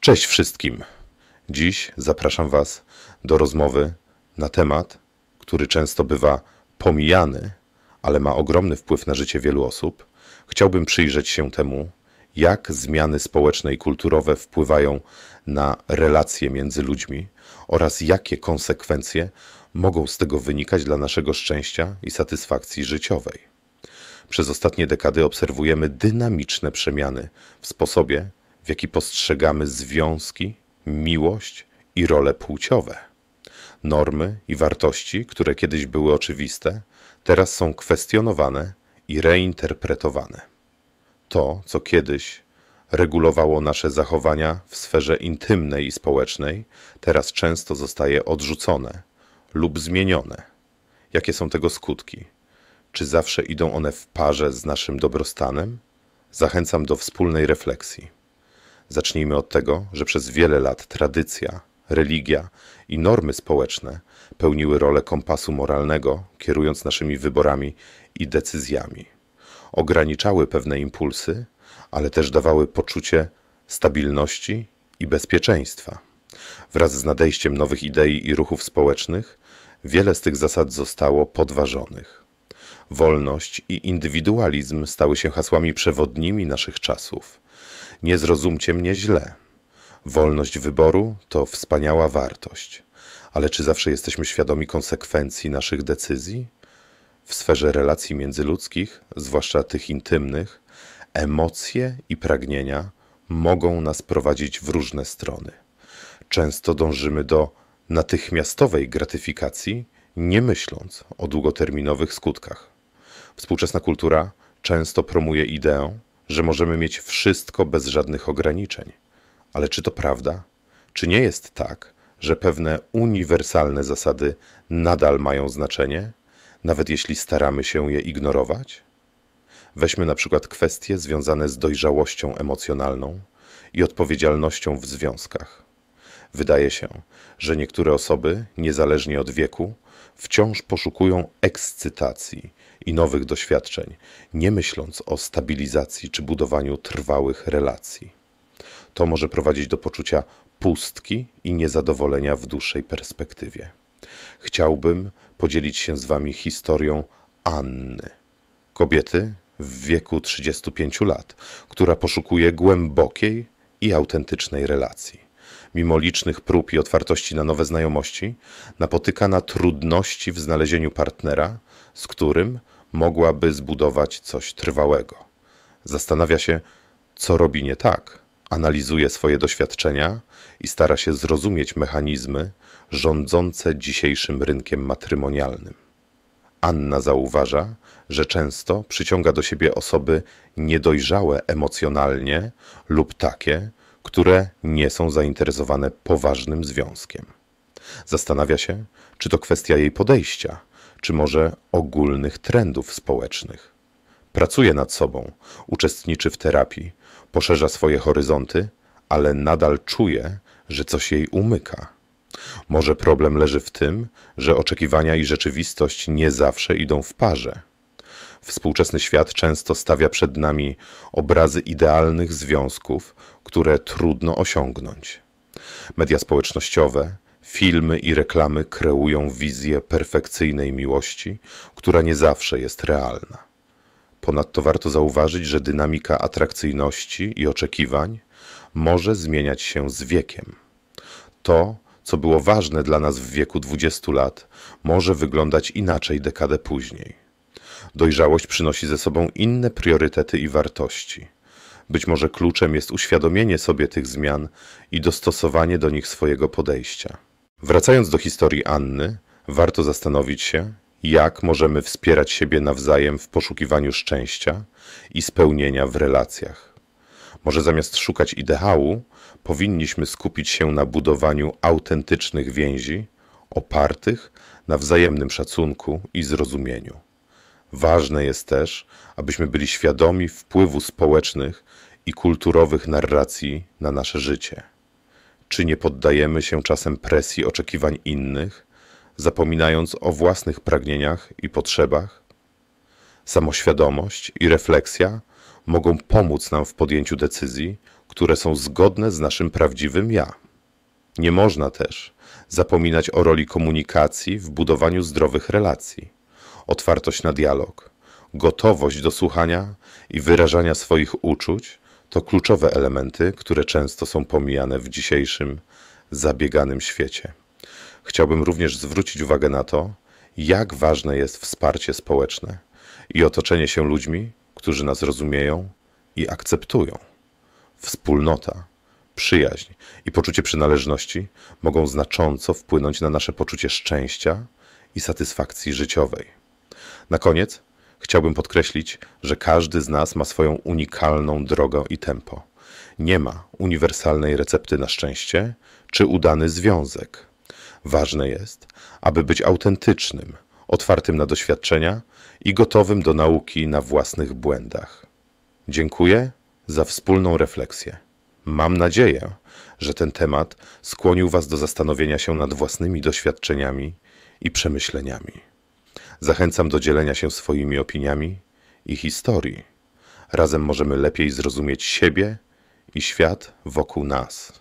Cześć wszystkim. Dziś zapraszam Was do rozmowy na temat, który często bywa pomijany, ale ma ogromny wpływ na życie wielu osób. Chciałbym przyjrzeć się temu, jak zmiany społeczne i kulturowe wpływają na relacje między ludźmi oraz jakie konsekwencje mogą z tego wynikać dla naszego szczęścia i satysfakcji życiowej. Przez ostatnie dekady obserwujemy dynamiczne przemiany w sposobie, w jaki postrzegamy związki, miłość i role płciowe. Normy i wartości, które kiedyś były oczywiste, teraz są kwestionowane i reinterpretowane. To, co kiedyś regulowało nasze zachowania w sferze intymnej i społecznej, teraz często zostaje odrzucone lub zmienione. Jakie są tego skutki? Czy zawsze idą one w parze z naszym dobrostanem? Zachęcam do wspólnej refleksji. Zacznijmy od tego, że przez wiele lat tradycja, religia i normy społeczne pełniły rolę kompasu moralnego, kierując naszymi wyborami i decyzjami. Ograniczały pewne impulsy, ale też dawały poczucie stabilności i bezpieczeństwa. Wraz z nadejściem nowych idei i ruchów społecznych, wiele z tych zasad zostało podważonych. Wolność i indywidualizm stały się hasłami przewodnimi naszych czasów. Nie zrozumcie mnie źle. Wolność wyboru to wspaniała wartość. Ale czy zawsze jesteśmy świadomi konsekwencji naszych decyzji? W sferze relacji międzyludzkich, zwłaszcza tych intymnych, emocje i pragnienia mogą nas prowadzić w różne strony. Często dążymy do natychmiastowej gratyfikacji, nie myśląc o długoterminowych skutkach. Współczesna kultura często promuje ideę, że możemy mieć wszystko bez żadnych ograniczeń. Ale czy to prawda? Czy nie jest tak, że pewne uniwersalne zasady nadal mają znaczenie, nawet jeśli staramy się je ignorować? Weźmy na przykład kwestie związane z dojrzałością emocjonalną i odpowiedzialnością w związkach. Wydaje się, że niektóre osoby, niezależnie od wieku, wciąż poszukują ekscytacji i nowych doświadczeń, nie myśląc o stabilizacji czy budowaniu trwałych relacji. To może prowadzić do poczucia pustki i niezadowolenia w dłuższej perspektywie. Chciałbym podzielić się z Wami historią Anny, kobiety w wieku 35 lat, która poszukuje głębokiej i autentycznej relacji mimo licznych prób i otwartości na nowe znajomości, napotyka na trudności w znalezieniu partnera, z którym mogłaby zbudować coś trwałego. Zastanawia się, co robi nie tak, analizuje swoje doświadczenia i stara się zrozumieć mechanizmy rządzące dzisiejszym rynkiem matrymonialnym. Anna zauważa, że często przyciąga do siebie osoby niedojrzałe emocjonalnie lub takie, które nie są zainteresowane poważnym związkiem. Zastanawia się, czy to kwestia jej podejścia, czy może ogólnych trendów społecznych. Pracuje nad sobą, uczestniczy w terapii, poszerza swoje horyzonty, ale nadal czuje, że coś jej umyka. Może problem leży w tym, że oczekiwania i rzeczywistość nie zawsze idą w parze. Współczesny świat często stawia przed nami obrazy idealnych związków, które trudno osiągnąć. Media społecznościowe, filmy i reklamy kreują wizję perfekcyjnej miłości, która nie zawsze jest realna. Ponadto warto zauważyć, że dynamika atrakcyjności i oczekiwań może zmieniać się z wiekiem. To, co było ważne dla nas w wieku 20 lat, może wyglądać inaczej dekadę później. Dojrzałość przynosi ze sobą inne priorytety i wartości. Być może kluczem jest uświadomienie sobie tych zmian i dostosowanie do nich swojego podejścia. Wracając do historii Anny, warto zastanowić się, jak możemy wspierać siebie nawzajem w poszukiwaniu szczęścia i spełnienia w relacjach. Może zamiast szukać ideału, powinniśmy skupić się na budowaniu autentycznych więzi, opartych na wzajemnym szacunku i zrozumieniu. Ważne jest też, abyśmy byli świadomi wpływu społecznych i kulturowych narracji na nasze życie. Czy nie poddajemy się czasem presji oczekiwań innych, zapominając o własnych pragnieniach i potrzebach? Samoświadomość i refleksja mogą pomóc nam w podjęciu decyzji, które są zgodne z naszym prawdziwym ja. Nie można też zapominać o roli komunikacji w budowaniu zdrowych relacji otwartość na dialog, gotowość do słuchania i wyrażania swoich uczuć to kluczowe elementy, które często są pomijane w dzisiejszym zabieganym świecie. Chciałbym również zwrócić uwagę na to, jak ważne jest wsparcie społeczne i otoczenie się ludźmi, którzy nas rozumieją i akceptują. Wspólnota, przyjaźń i poczucie przynależności mogą znacząco wpłynąć na nasze poczucie szczęścia i satysfakcji życiowej. Na koniec chciałbym podkreślić, że każdy z nas ma swoją unikalną drogę i tempo. Nie ma uniwersalnej recepty na szczęście czy udany związek. Ważne jest, aby być autentycznym, otwartym na doświadczenia i gotowym do nauki na własnych błędach. Dziękuję za wspólną refleksję. Mam nadzieję, że ten temat skłonił Was do zastanowienia się nad własnymi doświadczeniami i przemyśleniami. Zachęcam do dzielenia się swoimi opiniami i historii. Razem możemy lepiej zrozumieć siebie i świat wokół nas.